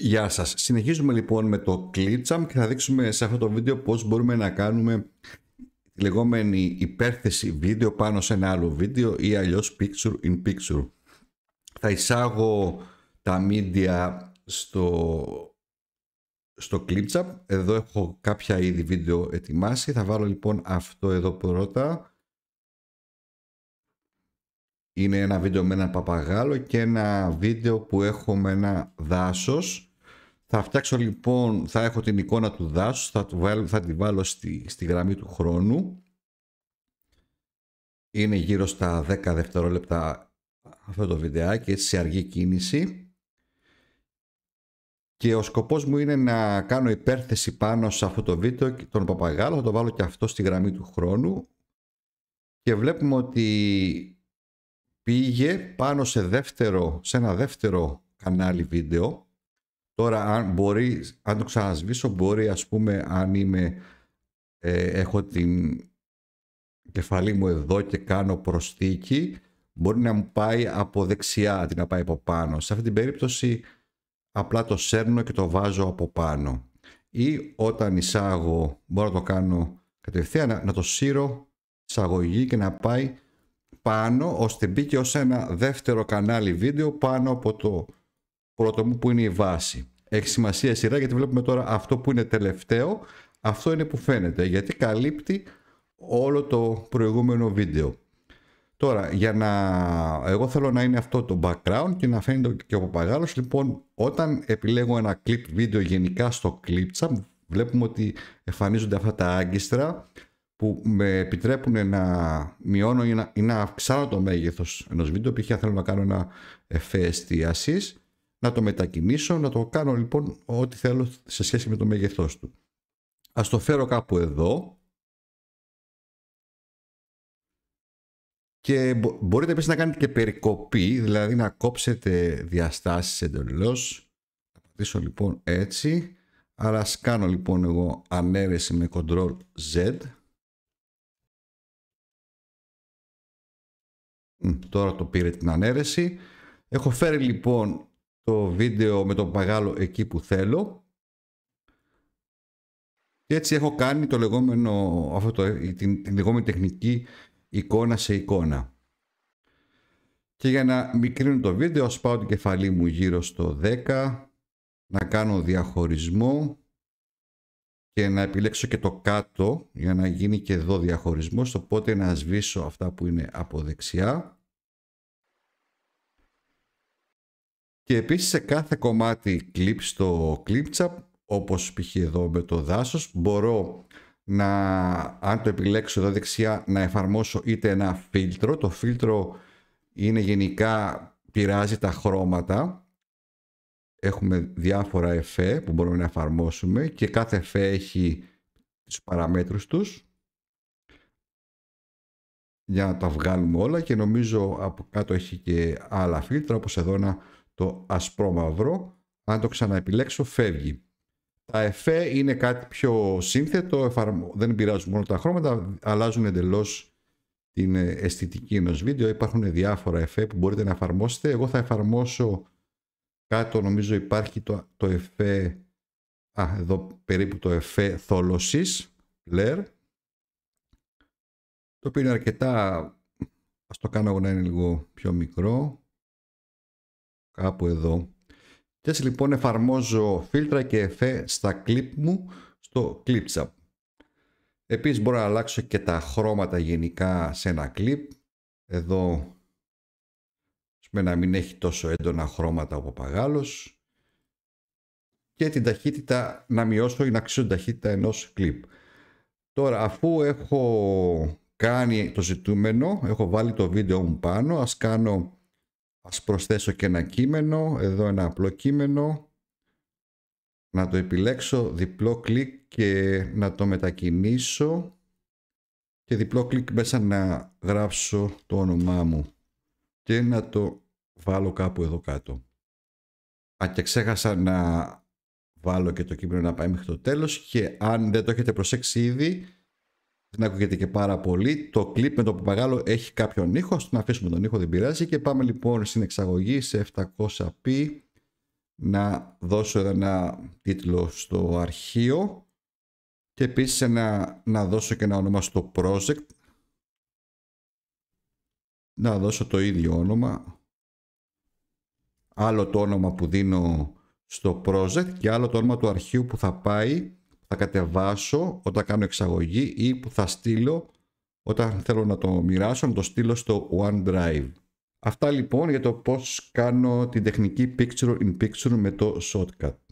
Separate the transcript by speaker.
Speaker 1: Γεια σας. Συνεχίζουμε λοιπόν με το Clipchamp και θα δείξουμε σε αυτό το βίντεο πώς μπορούμε να κάνουμε τη λεγόμενη υπέρθεση βίντεο πάνω σε ένα άλλο βίντεο ή αλλιώς picture in picture. Θα εισάγω τα media στο, στο Εδώ έχω κάποια είδη βίντεο ετοιμάσει. Θα βάλω λοιπόν αυτό εδώ πρώτα. Είναι ένα βίντεο με ένα παπαγάλο και ένα βίντεο που έχω με ένα δάσος θα φτιάξω λοιπόν, θα έχω την εικόνα του δάσους, θα, του βάλω, θα τη βάλω στη, στη γραμμή του χρόνου. Είναι γύρω στα 10 δευτερόλεπτα αυτό το βιντεάκι, έτσι σε αργή κίνηση. Και ο σκοπός μου είναι να κάνω υπέρθεση πάνω σε αυτό το βίντεο τον παπαγάλο, θα το βάλω και αυτό στη γραμμή του χρόνου. Και βλέπουμε ότι πήγε πάνω σε, δεύτερο, σε ένα δεύτερο κανάλι βίντεο Τώρα αν μπορεί, αν το ξανασβήσω μπορεί ας πούμε αν είμαι, ε, έχω την κεφαλή μου εδώ και κάνω προσθήκη μπορεί να μου πάει από δεξιά αντί να πάει από πάνω. Σε αυτή την περίπτωση απλά το σέρνω και το βάζω από πάνω. Ή όταν εισάγω μπορώ να το κάνω κατευθείαν να, να το σύρω εισαγωγή και να πάει πάνω ώστε μπήκε ως ένα δεύτερο κανάλι βίντεο πάνω από το πρώτο μου που είναι η βάση. Έχει σημασία σειρά γιατί βλέπουμε τώρα αυτό που είναι τελευταίο, αυτό είναι που φαίνεται γιατί καλύπτει όλο το προηγούμενο βίντεο. Τώρα, για να... εγώ θέλω να είναι αυτό το background και να φαίνεται και ο παπαγάλος. Λοιπόν, όταν επιλέγω ένα clip βίντεο γενικά στο ClipChamp, βλέπουμε ότι εμφανίζονται αυτά τα άγκιστρα που με επιτρέπουν να μειώνω ή να, αυξάνω το μέγεθος ενός βίντεο. Π.χ. θέλω να κάνω ένα εφέ εστίασης να το μετακινήσω, να το κάνω λοιπόν ό,τι θέλω σε σχέση με το μέγεθός του. Ας το φέρω κάπου εδώ και μπορείτε επίσης να κάνετε και περικοπή, δηλαδή να κόψετε διαστάσεις εντελώς. Θα πατήσω λοιπόν έτσι, άρα ας κάνω λοιπόν εγώ ανέρεση με Ctrl Z. Τώρα το πήρε την ανέρεση. Έχω φέρει λοιπόν το βίντεο με τον παγάλο εκεί που θέλω. Και έτσι έχω κάνει το λεγόμενο, αυτό το, την, λεγόμενη τεχνική εικόνα σε εικόνα. Και για να μικρύνω το βίντεο, σπάω πάω την κεφαλή μου γύρω στο 10, να κάνω διαχωρισμό και να επιλέξω και το κάτω για να γίνει και εδώ διαχωρισμός, οπότε να σβήσω αυτά που είναι από δεξιά. Και επίσης σε κάθε κομμάτι clip στο ClipChap, όπως π.χ. εδώ με το δάσος, μπορώ να, αν το επιλέξω εδώ δεξιά, να εφαρμόσω είτε ένα φίλτρο. Το φίλτρο είναι γενικά, πειράζει τα χρώματα. Έχουμε διάφορα εφέ που μπορούμε να εφαρμόσουμε και κάθε εφέ έχει τις παραμέτρους τους για να τα βγάλουμε όλα και νομίζω από κάτω έχει και άλλα φίλτρα όπως εδώ να το ασπρόμαυρο. Αν το ξαναεπιλέξω φεύγει. Τα εφέ είναι κάτι πιο σύνθετο, δεν πειράζουν μόνο τα χρώματα, αλλάζουν εντελώς την ε, αισθητική ενός βίντεο. Υπάρχουν διάφορα εφέ που μπορείτε να εφαρμόσετε. Εγώ θα εφαρμόσω κάτω, νομίζω υπάρχει το, το εφέ, α, εδώ περίπου το εφέ θόλωσης, λέρ. το οποίο είναι αρκετά, Ας το κάνω εγώ να είναι λίγο πιο μικρό, κάπου εδώ. Και έτσι λοιπόν εφαρμόζω φίλτρα και εφέ στα κλίπ μου στο ClipSap. Επίσης μπορώ να αλλάξω και τα χρώματα γενικά σε ένα clip. Εδώ με να μην έχει τόσο έντονα χρώματα ο παπαγάλος και την ταχύτητα να μειώσω ή να αξίσω την ταχύτητα ενός κλιπ. Τώρα αφού έχω κάνει το ζητούμενο, έχω βάλει το βίντεο μου πάνω, ας κάνω Ας προσθέσω και ένα κείμενο, εδώ ένα απλό κείμενο, να το επιλέξω διπλό κλικ και να το μετακινήσω και διπλό κλικ μέσα να γράψω το όνομά μου και να το βάλω κάπου εδώ κάτω. Α, και ξέχασα να βάλω και το κείμενο να πάει μέχρι το τέλος και αν δεν το έχετε προσέξει ήδη δεν ακούγεται και πάρα πολύ. Το κλιπ με το παπαγάλο έχει κάποιον ήχο. Ας τον αφήσουμε τον ήχο, δεν πειράζει. Και πάμε λοιπόν στην εξαγωγή σε 700p. Να δώσω ένα τίτλο στο αρχείο. Και επίσης να να δώσω και ένα όνομα στο project. Να δώσω το ίδιο όνομα. Άλλο το όνομα που δίνω στο project και άλλο το όνομα του αρχείου που θα πάει θα κατεβάσω όταν κάνω εξαγωγή ή που θα στείλω όταν θέλω να το μοιράσω, να το στείλω στο OneDrive. Αυτά λοιπόν για το πώς κάνω την τεχνική picture in picture με το shortcut.